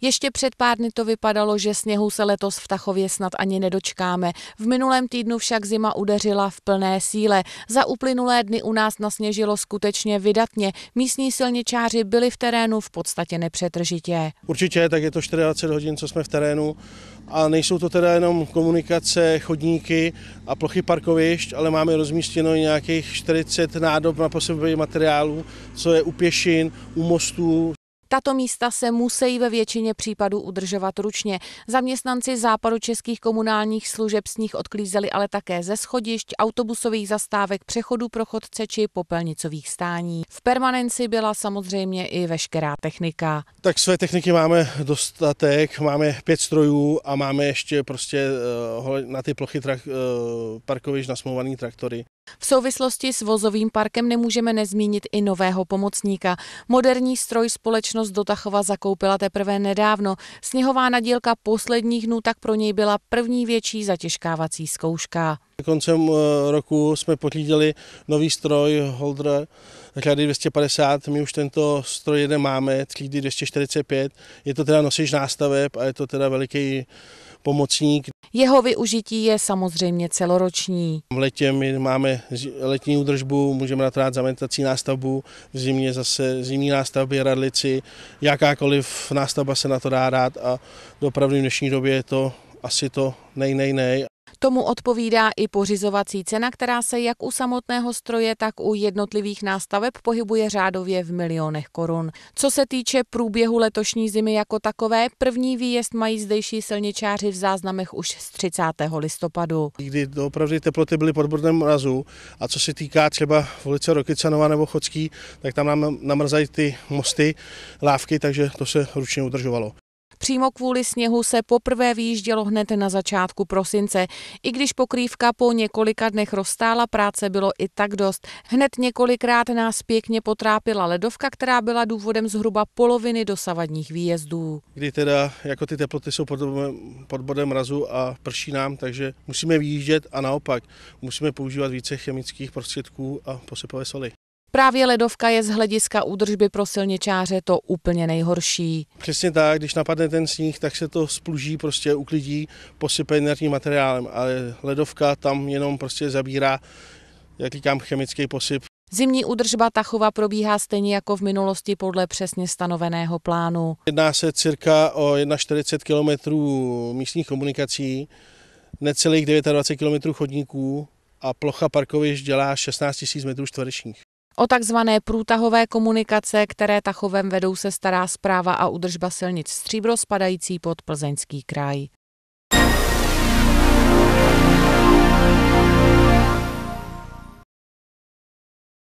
Ještě před pár dny to vypadalo, že sněhu se letos v Tachově snad ani nedočkáme. V minulém týdnu však zima udeřila v plné síle. Za uplynulé dny u nás nasněžilo skutečně vydatně. Místní silničáři byli v terénu v podstatě nepřetržitě. Určitě, tak je to 24 hodin, co jsme v terénu. A nejsou to teda jenom komunikace, chodníky a plochy parkovišť, ale máme rozmístěno i nějakých 40 nádob na posebových materiálů, co je u pěšin, u mostů, tato místa se musí ve většině případů udržovat ručně. Zaměstnanci západu českých komunálních služeb s nich odklízeli ale také ze schodišť, autobusových zastávek, přechodu pro chodce či popelnicových stání. V permanenci byla samozřejmě i veškerá technika. Tak své techniky máme dostatek, máme pět strojů a máme ještě prostě eh, na ty plochy trak, eh, parkoviš nasmouvaný traktory. V souvislosti s vozovým parkem nemůžeme nezmínit i nového pomocníka. Moderní stroj společnost Dotachova zakoupila teprve nedávno. Sněhová nadílka posledních dnů tak pro něj byla první větší zatěžkávací zkouška. Koncem eh, roku jsme potřídili nový stroj Holder řady 250. My už tento stroj jeden máme, třídy 245. Je to teda nosič nástaveb a je to teda veliký pomocník. Jeho využití je samozřejmě celoroční. V letě my máme letní údržbu, můžeme natrát zamentací nástavbu, v zimě zase zimní nástavby, radlici, jakákoliv nástavba se na to dá dát a dopravdy v dnešní době je to asi to nej, nej, nej. Tomu odpovídá i pořizovací cena, která se jak u samotného stroje, tak u jednotlivých nástaveb pohybuje řádově v milionech korun. Co se týče průběhu letošní zimy jako takové, první výjezd mají zdejší silničáři v záznamech už z 30. listopadu. Kdy opravdu teploty byly pod bordem mrazu a co se týká třeba ulice Rokycanova nebo Chodský, tak tam nám namrzají ty mosty, lávky, takže to se ručně udržovalo. Přímo kvůli sněhu se poprvé výjíždělo hned na začátku prosince. I když pokrývka po několika dnech roztála, práce bylo i tak dost. Hned několikrát nás pěkně potrápila ledovka, která byla důvodem zhruba poloviny dosavadních výjezdů. Kdy teda jako ty teploty jsou pod, pod bodem mrazu a prší nám, takže musíme výjíždět a naopak musíme používat více chemických prostředků a posypové soli. Právě ledovka je z hlediska údržby pro silničáře to úplně nejhorší. Přesně tak, když napadne ten sníh, tak se to spluží, prostě uklidí, posype inertním materiálem, ale ledovka tam jenom prostě zabírá, jak říkám, chemický posyp. Zimní údržba Tachova probíhá stejně jako v minulosti podle přesně stanoveného plánu. Jedná se cirka o 41 km místních komunikací, necelých 29 km chodníků a plocha parkovišť dělá 16 000 m čtverečních. O takzvané průtahové komunikace, které Tachovem vedou, se stará zpráva a udržba silnic Stříbro spadající pod Plzeňský kraj.